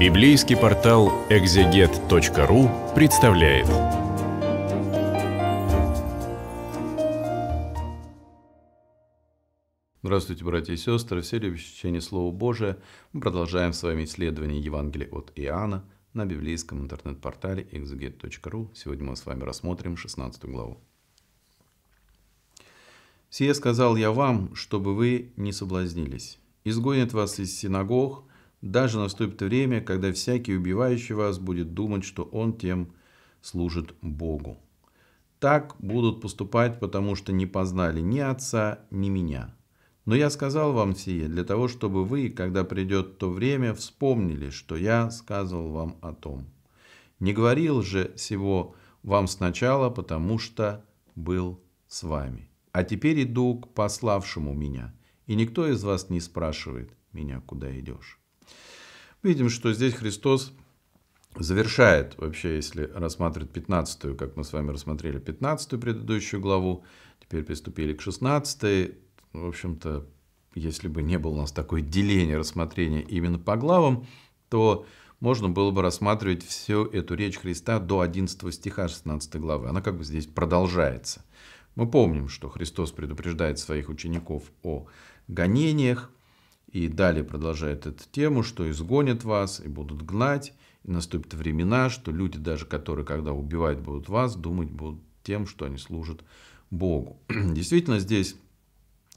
Библейский портал экзегет.ру представляет. Здравствуйте, братья и сестры, все любящие чтение Слова Божия. Мы продолжаем с вами исследование Евангелия от Иоанна на библейском интернет-портале exeget.ru. Сегодня мы с вами рассмотрим 16 главу. «Сие сказал я вам, чтобы вы не соблазнились. изгонит вас из синагог, даже наступит время, когда всякий убивающий вас будет думать, что он тем служит Богу. Так будут поступать, потому что не познали ни Отца, ни меня. Но я сказал вам сие для того, чтобы вы, когда придет то время, вспомнили, что я сказал вам о том. Не говорил же всего вам сначала, потому что был с вами. А теперь иду к пославшему меня, и никто из вас не спрашивает меня, куда идешь видим, что здесь Христос завершает, вообще, если рассматривать 15, как мы с вами рассмотрели 15 предыдущую главу, теперь приступили к 16. В общем-то, если бы не было у нас такое деление рассмотрения именно по главам, то можно было бы рассматривать всю эту речь Христа до 11 стиха 16 главы. Она как бы здесь продолжается. Мы помним, что Христос предупреждает своих учеников о гонениях, и далее продолжает эту тему, что изгонят вас и будут гнать, и наступят времена, что люди, даже которые, когда убивают будут вас, думать будут тем, что они служат Богу. Действительно, здесь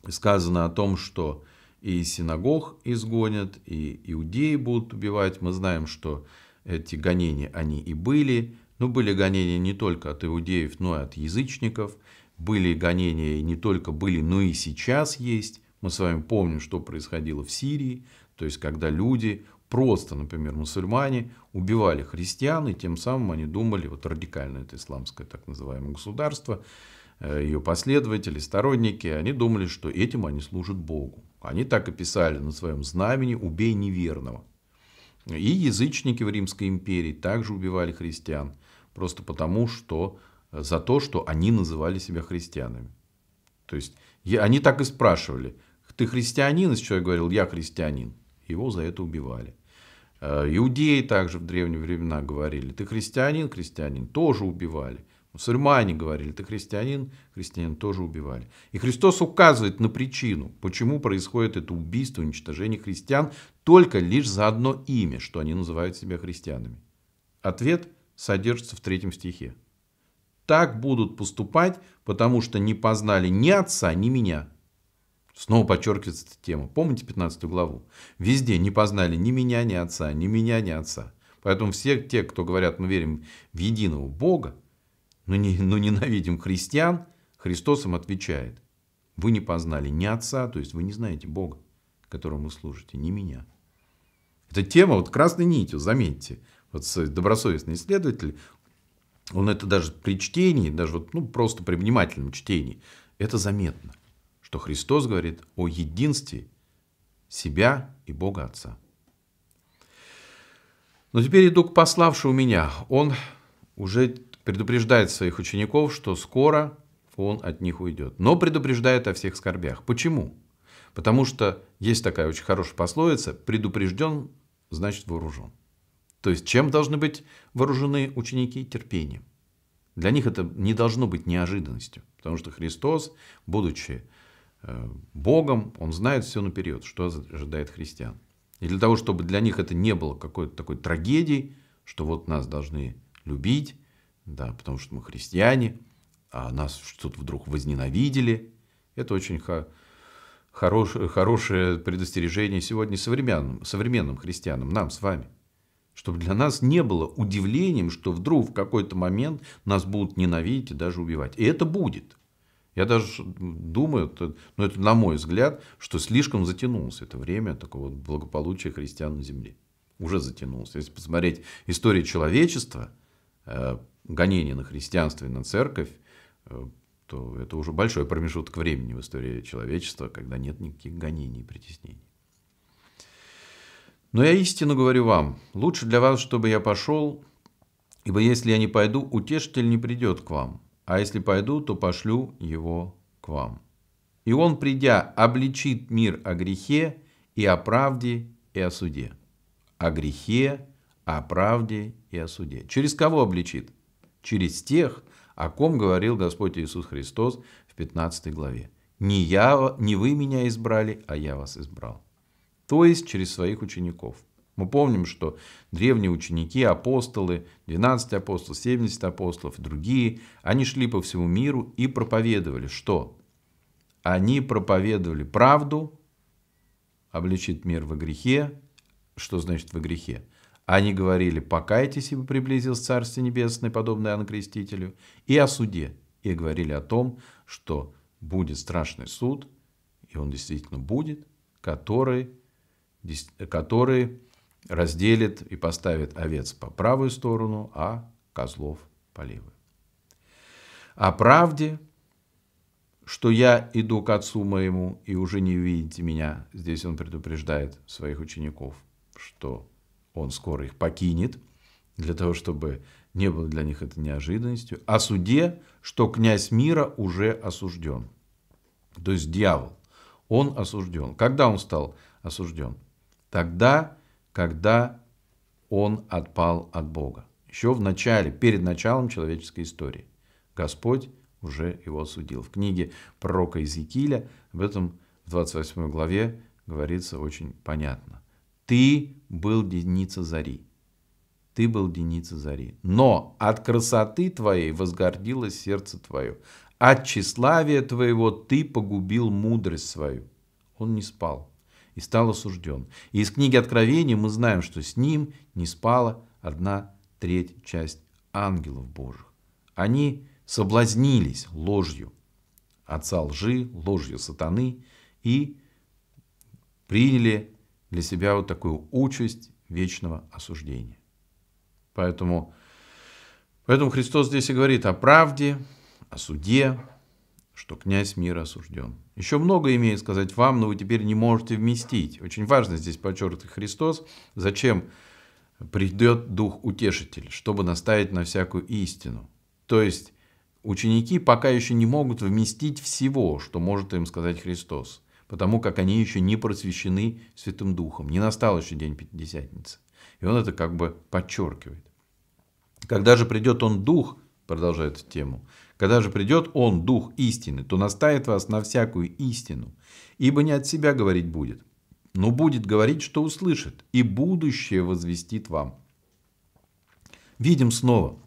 сказано о том, что и синагог изгонят, и иудеи будут убивать. Мы знаем, что эти гонения, они и были. Но были гонения не только от иудеев, но и от язычников. Были гонения не только были, но и сейчас есть. Мы с вами помним, что происходило в Сирии, то есть когда люди просто, например, мусульмане убивали христиан, и тем самым они думали, вот радикальное это исламское так называемое государство, э, ее последователи, сторонники, они думали, что этим они служат Богу. Они так и писали на своем знамени «убей неверного». И язычники в Римской империи также убивали христиан, просто потому, что э, за то, что они называли себя христианами. То есть они так и спрашивали – ты христианин, если человек говорил, я христианин, его за это убивали. Э, иудеи также в древние времена говорили, ты христианин, христианин, тоже убивали. Мусульмане говорили, ты христианин, христианин тоже убивали. И Христос указывает на причину, почему происходит это убийство, уничтожение христиан только лишь за одно имя, что они называют себя христианами. Ответ содержится в третьем стихе. Так будут поступать, потому что не познали ни отца, ни меня. Снова подчеркивается эта тема. Помните 15 главу? Везде не познали ни меня, ни отца, ни меня, ни отца. Поэтому все те, кто говорят, мы верим в единого Бога, но, не, но ненавидим христиан, Христос им отвечает. Вы не познали ни отца, то есть вы не знаете Бога, которому вы служите, ни меня. Эта тема вот красной нитью, заметьте. Вот добросовестный исследователь, он это даже при чтении, даже вот, ну, просто при внимательном чтении, это заметно что Христос говорит о единстве себя и Бога Отца. Но теперь иду к пославшему меня. Он уже предупреждает своих учеников, что скоро он от них уйдет. Но предупреждает о всех скорбях. Почему? Потому что есть такая очень хорошая пословица «предупрежден, значит вооружен». То есть чем должны быть вооружены ученики? Терпением. Для них это не должно быть неожиданностью, потому что Христос, будучи Э, Богом, он знает все наперед, что ожидает христиан. И для того, чтобы для них это не было какой-то такой трагедией, что вот нас должны любить, да, потому что мы христиане, а нас что-то вдруг возненавидели. Это очень хорош, хорошее предостережение сегодня современным, современным христианам, нам с вами. Чтобы для нас не было удивлением, что вдруг в какой-то момент нас будут ненавидеть и даже убивать. И это будет – я даже думаю, но ну, это на мой взгляд, что слишком затянулось это время такого благополучия христиан на земле. Уже затянулось. Если посмотреть историю человечества, э, гонения на христианство и на церковь, э, то это уже большой промежуток времени в истории человечества, когда нет никаких гонений и притеснений. Но я истину говорю вам, лучше для вас, чтобы я пошел, ибо если я не пойду, утешитель не придет к вам а если пойду, то пошлю его к вам. И он, придя, обличит мир о грехе и о правде и о суде. О грехе, о правде и о суде. Через кого обличит? Через тех, о ком говорил Господь Иисус Христос в 15 главе. Не, я, не вы меня избрали, а я вас избрал. То есть через своих учеников – мы помним, что древние ученики, апостолы, 12 апостолов, 70 апостолов другие, они шли по всему миру и проповедовали что? Они проповедовали правду, обличит мир во грехе. Что значит во грехе? Они говорили, покайтесь, ибо приблизилось царствие Небесное, подобное Иоанну Крестителю, и о суде. И говорили о том, что будет страшный суд, и он действительно будет, который, который разделит и поставит овец по правую сторону, а козлов по левую. О правде, что я иду к отцу моему, и уже не видите меня, здесь он предупреждает своих учеников, что он скоро их покинет, для того, чтобы не было для них это неожиданностью, о суде, что князь мира уже осужден. То есть дьявол, он осужден. Когда он стал осужден? Тогда, когда он отпал от Бога. Еще в начале, перед началом человеческой истории. Господь уже его осудил. В книге пророка Иезекииля об этом в 28 главе говорится очень понятно. Ты был деница зари. Ты был деница зари. Но от красоты твоей возгордилось сердце твое. От тщеславия твоего ты погубил мудрость свою. Он не спал и стал осужден. И из книги Откровения мы знаем, что с ним не спала одна треть часть ангелов Божьих. Они соблазнились ложью отца лжи, ложью сатаны и приняли для себя вот такую участь вечного осуждения. Поэтому, поэтому Христос здесь и говорит о правде, о суде, что князь мир осужден. Еще много имеет сказать вам, но вы теперь не можете вместить. Очень важно здесь подчеркнуть Христос, зачем придет Дух Утешитель, чтобы наставить на всякую истину. То есть ученики пока еще не могут вместить всего, что может им сказать Христос, потому как они еще не просвещены Святым Духом. Не настал еще день Пятидесятницы. И он это как бы подчеркивает. Когда же придет он Дух, продолжает эту тему, когда же придет Он, Дух истины, то наставит вас на всякую истину, ибо не от себя говорить будет, но будет говорить, что услышит, и будущее возвестит вам. Видим снова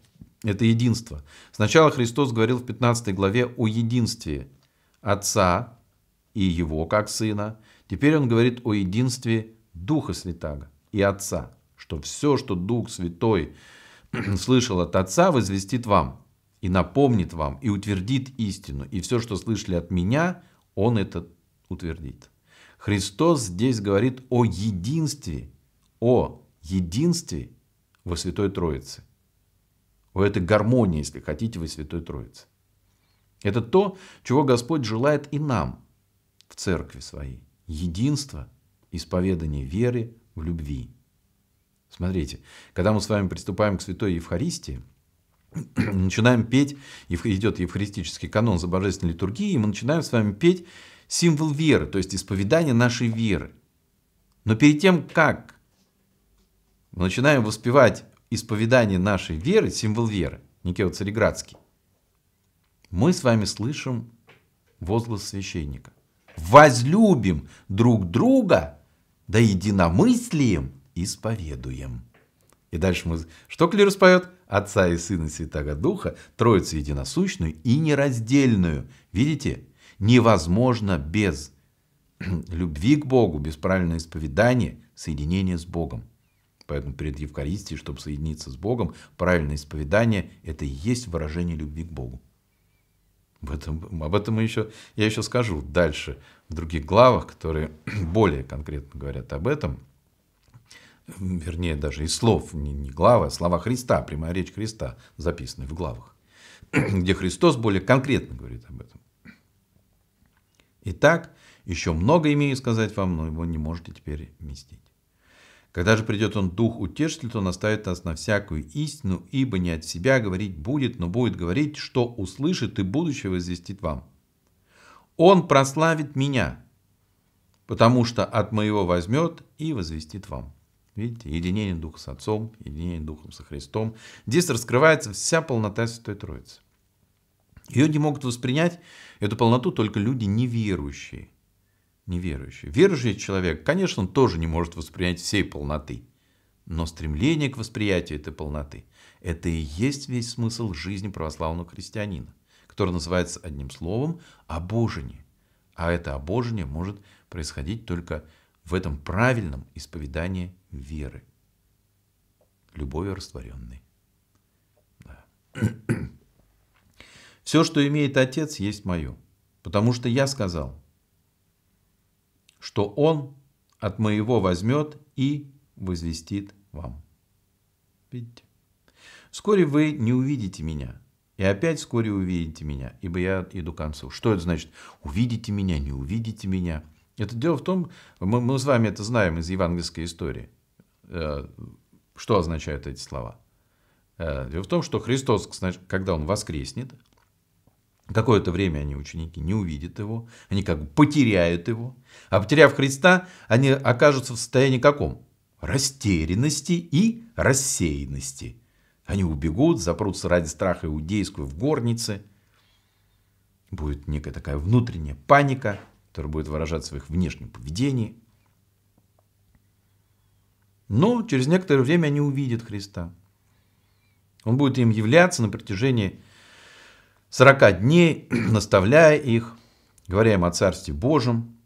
это единство. Сначала Христос говорил в 15 главе о единстве Отца и Его как Сына. Теперь Он говорит о единстве Духа Святаго и Отца, что все, что Дух Святой слышал от Отца, возвестит вам и напомнит вам, и утвердит истину. И все, что слышали от меня, Он это утвердит. Христос здесь говорит о единстве, о единстве во Святой Троице. О этой гармонии, если хотите, во Святой Троице. Это то, чего Господь желает и нам в церкви своей. Единство, исповедание веры в любви. Смотрите, когда мы с вами приступаем к Святой Евхаристии – начинаем петь, и идет евхаристический канон за божественной литургии, и мы начинаем с вами петь символ веры, то есть исповедание нашей веры. Но перед тем, как мы начинаем воспевать исповедание нашей веры, символ веры, Никео Цареградский, мы с вами слышим возглас священника. «Возлюбим друг друга, да единомыслием исповедуем». И дальше мы... Что клирус поет? Отца и Сына и Святого Духа, Троицу единосущную и нераздельную. Видите? Невозможно без любви к Богу, без правильного исповедания, соединения с Богом. Поэтому перед Евхаристией, чтобы соединиться с Богом, правильное исповедание – это и есть выражение любви к Богу. Об этом, об этом мы еще, я еще скажу дальше в других главах, которые более конкретно говорят об этом – вернее даже из слов, не, не главы, а слова Христа, прямая речь Христа, записанная в главах, где Христос более конкретно говорит об этом. Итак, еще много имею сказать вам, но его не можете теперь вместить. Когда же придет он Дух Утешитель, то наставит нас на всякую истину, ибо не от себя говорить будет, но будет говорить, что услышит и будущее возвестит вам. Он прославит меня, потому что от моего возьмет и возвестит вам. Видите, единение Духа с Отцом, единение Духом со Христом. Здесь раскрывается вся полнота Святой Троицы. Ее не могут воспринять, эту полноту, только люди неверующие. Неверующие. Верующий человек, конечно, он тоже не может воспринять всей полноты. Но стремление к восприятию этой полноты – это и есть весь смысл жизни православного христианина, который называется одним словом «обожение». А это обожение может происходить только в этом правильном исповедании веры, любовью растворенной. Да. Все, что имеет Отец, есть мое, потому что я сказал, что Он от моего возьмет и возвестит вам. Видите? Вскоре вы не увидите меня, и опять вскоре увидите меня, ибо я иду к концу. Что это значит? Увидите меня, не увидите меня – это дело в том, мы, мы с вами это знаем из евангельской истории. Э, что означают эти слова? Э, дело в том, что Христос, когда Он воскреснет, какое-то время они, ученики, не увидят Его, они как бы потеряют Его. А потеряв Христа, они окажутся в состоянии каком? Растерянности и рассеянности. Они убегут, запрутся ради страха иудейского в горнице. Будет некая такая внутренняя паника – который будет выражаться в их внешнем поведении. Но через некоторое время они увидят Христа. Он будет им являться на протяжении 40 дней, наставляя их, говоря им о Царстве Божьем.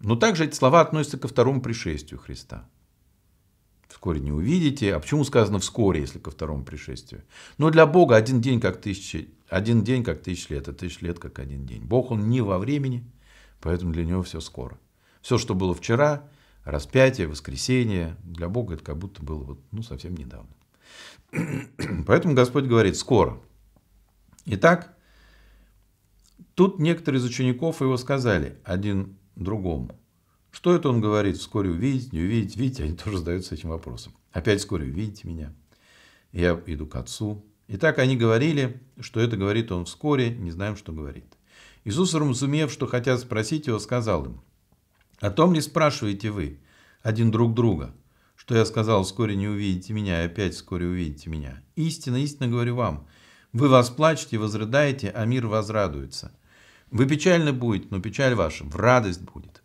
Но также эти слова относятся ко второму пришествию Христа. Вскоре не увидите. А почему сказано вскоре, если ко второму пришествию? Но для Бога один день как тысяча, один день как тысяча лет, а тысяча лет как один день. Бог, Он не во времени – Поэтому для него все скоро. Все, что было вчера, распятие, воскресение, для Бога это как будто было вот, ну, совсем недавно. Поэтому Господь говорит, скоро. Итак, тут некоторые из учеников его сказали один другому. Что это он говорит? Вскоре увидеть, не увидеть, видите, они тоже задаются этим вопросом. Опять вскоре увидите меня. Я иду к отцу. итак они говорили, что это говорит он вскоре, не знаем, что говорит. Иисус, разумев, что хотят спросить его, сказал им, «О том ли спрашиваете вы, один друг друга, что я сказал, вскоре не увидите меня, и опять вскоре увидите меня? Истинно, истинно говорю вам, вы восплачете, возрыдаете, а мир возрадуется. Вы печально будете, но печаль ваша в радость будет.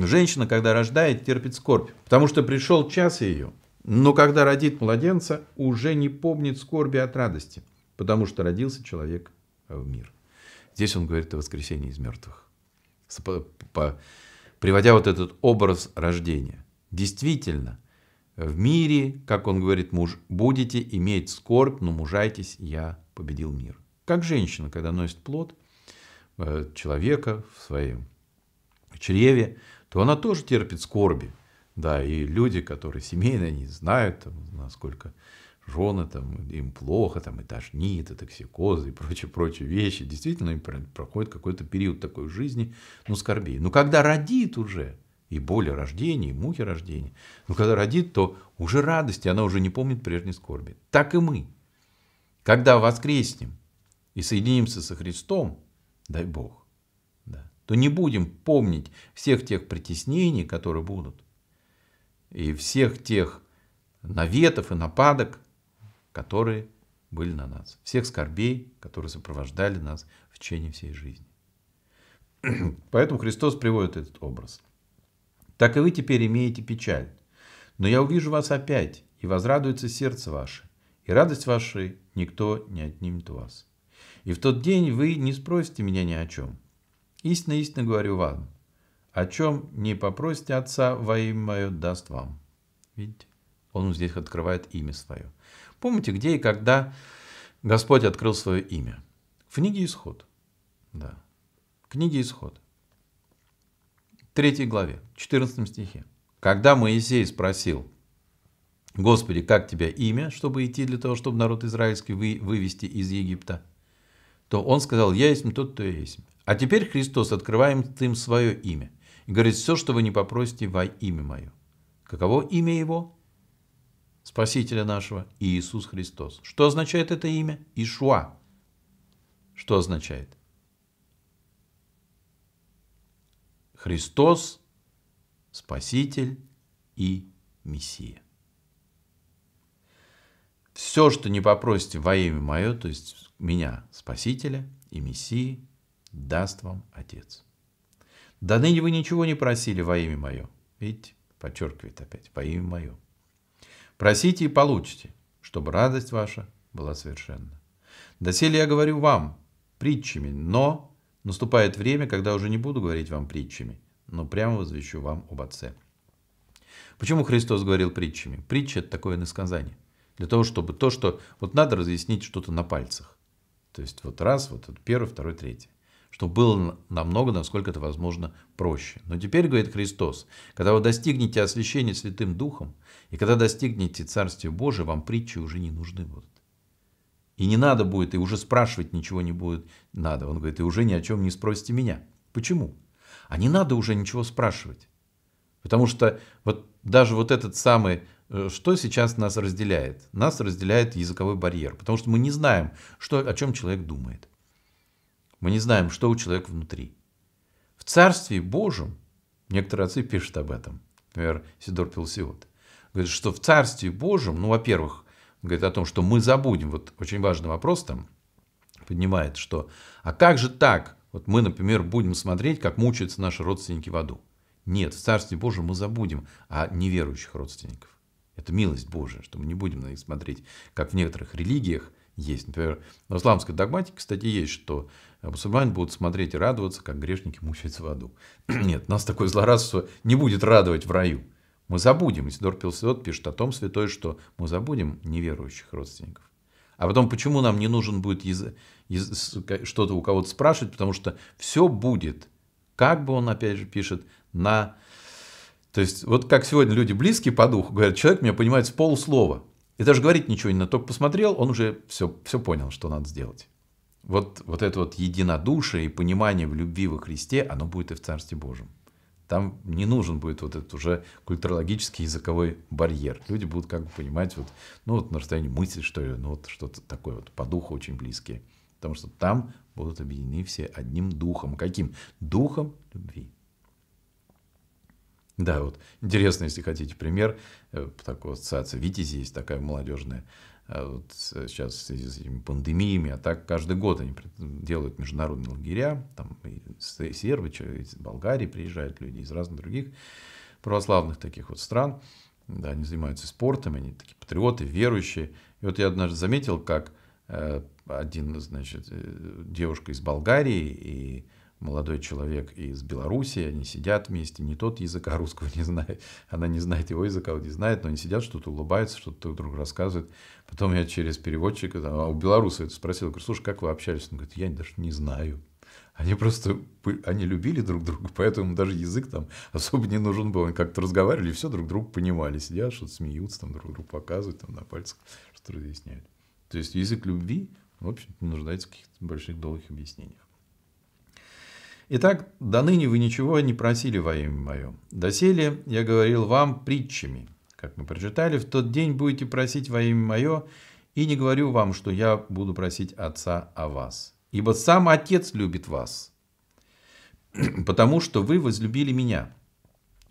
Женщина, когда рождает, терпит скорбь, потому что пришел час ее, но когда родит младенца, уже не помнит скорби от радости, потому что родился человек в мир. Здесь он говорит о воскресении из мертвых. приводя вот этот образ рождения. Действительно, в мире, как он говорит муж, будете иметь скорбь, но мужайтесь, я победил мир. Как женщина, когда носит плод э, человека в своем чреве, то она тоже терпит скорби. Да, и люди, которые семейные, они знают, там, насколько жены, там, им плохо, там, и тошнит, и токсикозы, и прочие-прочие вещи. Действительно, им проходит какой-то период такой жизни, ну, скорби Но когда родит уже, и боли рождения, и муки рождения, но когда родит, то уже радости, она уже не помнит прежней скорби. Так и мы. Когда воскреснем и соединимся со Христом, дай Бог, да, то не будем помнить всех тех притеснений, которые будут, и всех тех наветов и нападок, которые были на нас, всех скорбей, которые сопровождали нас в течение всей жизни. Поэтому Христос приводит этот образ. «Так и вы теперь имеете печаль, но я увижу вас опять, и возрадуется сердце ваше, и радость вашей никто не отнимет у вас. И в тот день вы не спросите меня ни о чем. Истинно, истинно говорю вам, о чем не попросите Отца во имя мое, даст вам». Видите? Он здесь открывает имя свое. Помните, где и когда Господь открыл свое имя? В книге Исход. Да. Книге Исход. третьей главе, 14 стихе. Когда Моисей спросил, Господи, как тебя имя, чтобы идти для того, чтобы народ израильский вывести из Египта, то он сказал, я есть тот, кто я есть. А теперь Христос открывает им свое имя и говорит, все, что вы не попросите во имя мое. Каково имя его? Спасителя нашего, Иисус Христос. Что означает это имя? Ишуа. Что означает? Христос, Спаситель и Мессия. Все, что не попросите во имя мое, то есть меня, Спасителя и Мессии, даст вам Отец. До ныне вы ничего не просили во имя мое. Видите, подчеркивает опять, во имя мое. Просите и получите, чтобы радость ваша была совершенна. Доселе я говорю вам притчами, но наступает время, когда уже не буду говорить вам притчами, но прямо возвещу вам об Отце. Почему Христос говорил притчами? Притча – это такое насказание. Для того, чтобы то, что... Вот надо разъяснить что-то на пальцах. То есть вот раз, вот, вот первый, второй, третий чтобы было намного, насколько это возможно, проще. Но теперь, говорит Христос, когда вы достигнете освящения Святым Духом, и когда достигнете Царствия Божия, вам притчи уже не нужны будут. И не надо будет, и уже спрашивать ничего не будет надо. Он говорит, и уже ни о чем не спросите меня. Почему? А не надо уже ничего спрашивать. Потому что вот даже вот этот самый, э, что сейчас нас разделяет? Нас разделяет языковой барьер, потому что мы не знаем, что, о чем человек думает. Мы не знаем, что у человека внутри. В Царстве Божьем, некоторые отцы пишут об этом, например, Сидор Пелсиот, говорит, что в Царстве Божьем, ну, во-первых, говорит о том, что мы забудем, вот очень важный вопрос там поднимает, что а как же так, вот мы, например, будем смотреть, как мучаются наши родственники в аду. Нет, в Царстве Божьем мы забудем о а неверующих родственников. Это милость Божия, что мы не будем на них смотреть, как в некоторых религиях есть. Например, в исламской догматике, кстати, есть, что а мусульмане будут смотреть и радоваться, как грешники мучаются в аду. Нет, нас такое злорадство не будет радовать в раю. Мы забудем. Исидор Пилсиот пишет о том святой, что мы забудем неверующих родственников. А потом, почему нам не нужен будет из, из, что-то у кого-то спрашивать, потому что все будет, как бы он опять же пишет, на... То есть, вот как сегодня люди близкие по духу говорят, человек меня понимает с полуслова. И даже говорить ничего не надо, только посмотрел, он уже все, все понял, что надо сделать вот, вот это вот единодушие и понимание в любви во Христе, оно будет и в Царстве Божьем. Там не нужен будет вот этот уже культурологический языковой барьер. Люди будут как бы понимать вот, ну вот на расстоянии мысли, что ли, ну вот что-то такое вот по духу очень близкие. Потому что там будут объединены все одним духом. Каким? Духом любви. Да, вот интересно, если хотите пример, э, такого ассоциация Витязи есть такая молодежная а вот сейчас э, в связи с этими пандемиями, а так каждый год они делают международные лагеря, там из Сербии, из Болгарии приезжают люди, из разных других православных таких вот стран, да, они занимаются спортом, они такие патриоты, верующие. И вот я однажды заметил, как э, один, значит, э, девушка из Болгарии и молодой человек из Белоруссии, они сидят вместе, не тот языка русского не знает, она не знает его языка, он не знает, но они сидят, что-то улыбаются, что-то друг другу рассказывают. Потом я через переводчика, а у белоруса это спросил, говорю, слушай, как вы общались? Он говорит, я даже не знаю. Они просто, они любили друг друга, поэтому даже язык там особо не нужен был. Они как-то разговаривали, и все друг друга понимали. Сидят, что-то смеются, там друг другу показывают, там на пальцах что-то разъясняют. То есть язык любви, в общем, нуждается в каких-то больших долгих объяснениях. Итак, до ныне вы ничего не просили во имя мое. Доселе я говорил вам притчами. Как мы прочитали, в тот день будете просить во имя мое, и не говорю вам, что я буду просить Отца о вас. Ибо сам Отец любит вас, потому что вы возлюбили меня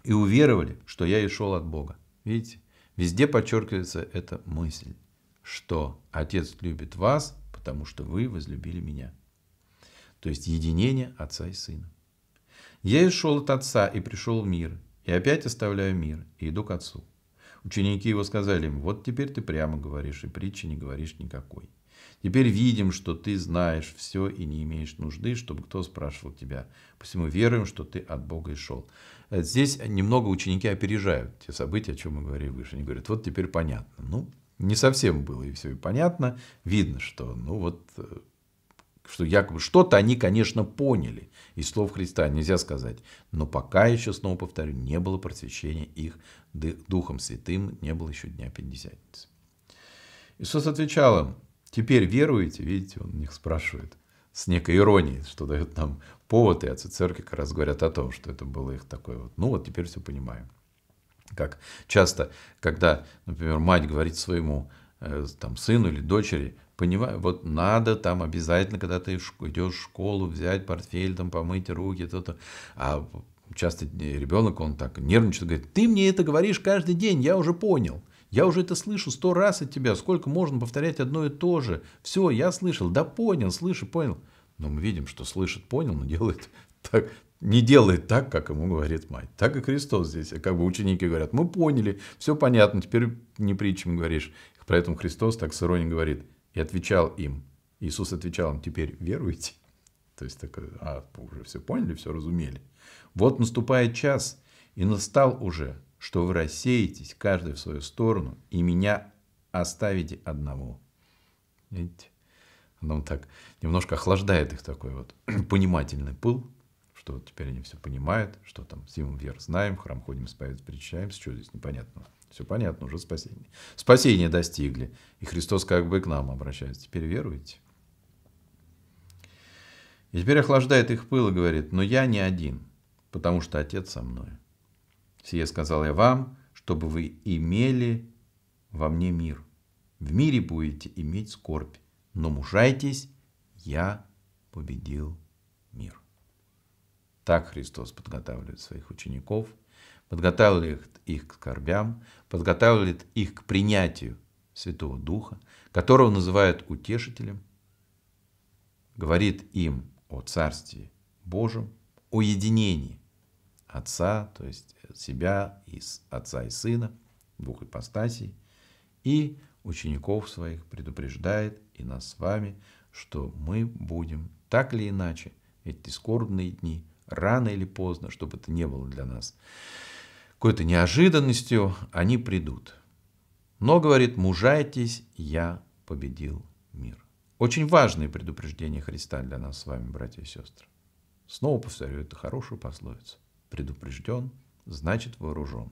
и уверовали, что я и шел от Бога. Видите, везде подчеркивается эта мысль, что Отец любит вас, потому что вы возлюбили меня то есть единение Отца и Сына. Я и шел от Отца и пришел в мир, и опять оставляю мир, и иду к Отцу. Ученики его сказали им, вот теперь ты прямо говоришь, и притчи не говоришь никакой. Теперь видим, что ты знаешь все и не имеешь нужды, чтобы кто спрашивал тебя. Посему веруем, что ты от Бога и шел. Э, здесь немного ученики опережают те события, о чем мы говорили выше. Они говорят, вот теперь понятно. Ну, не совсем было и все и понятно. Видно, что ну вот э, что якобы что-то они, конечно, поняли из слов Христа, нельзя сказать. Но пока еще, снова повторю, не было просвещения их Духом Святым, не было еще Дня Пятидесятницы. Иисус отвечал им, теперь веруете? Видите, он них спрашивает с некой иронией, что дает нам повод, и отцы церкви как раз говорят о том, что это было их такое вот, ну вот теперь все понимаем. Как часто, когда, например, мать говорит своему э, там, сыну или дочери, Понимаю, вот надо там обязательно, когда ты идешь в школу, взять портфель, там помыть руки, то-то. А часто ребенок, он так нервничает, говорит, ты мне это говоришь каждый день, я уже понял. Я уже это слышу сто раз от тебя, сколько можно повторять одно и то же. Все, я слышал, да понял, слышу, понял. Но мы видим, что слышит, понял, но делает так, не делает так, как ему говорит мать. Так и Христос здесь. Как бы ученики говорят, мы поняли, все понятно, теперь не притчем говоришь. Поэтому Христос так с иронией говорит, и отвечал им. Иисус отвечал им, теперь веруете? То есть, так а, уже все поняли, все разумели. Вот наступает час, и настал уже, что вы рассеетесь, каждый в свою сторону, и меня оставите одного. Видите? Оно так немножко охлаждает их такой вот понимательный пыл, что теперь они все понимают, что там Симон Вер знаем, храм ходим, исповедь, причащаемся, что здесь непонятного. Все понятно, уже спасение. Спасение достигли. И Христос как бы к нам обращается. Теперь веруете? И теперь охлаждает их пыл и говорит, но я не один, потому что Отец со мной. Сие сказал я вам, чтобы вы имели во мне мир. В мире будете иметь скорбь, но мужайтесь, я победил мир. Так Христос подготавливает своих учеников – подготавливает их к скорбям, подготавливает их к принятию Святого Духа, которого называют утешителем, говорит им о Царстве Божьем, о единении Отца, то есть себя, из Отца и Сына, двух ипостасей, и учеников своих предупреждает и нас с вами, что мы будем так или иначе эти скорбные дни, рано или поздно, чтобы это не было для нас, какой-то неожиданностью они придут. Но, говорит, мужайтесь, я победил мир. Очень важное предупреждение Христа для нас с вами, братья и сестры. Снова повторю, это хорошую пословицу. Предупрежден, значит вооружен.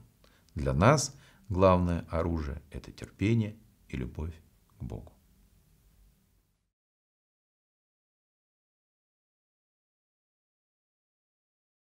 Для нас главное оружие – это терпение и любовь к Богу.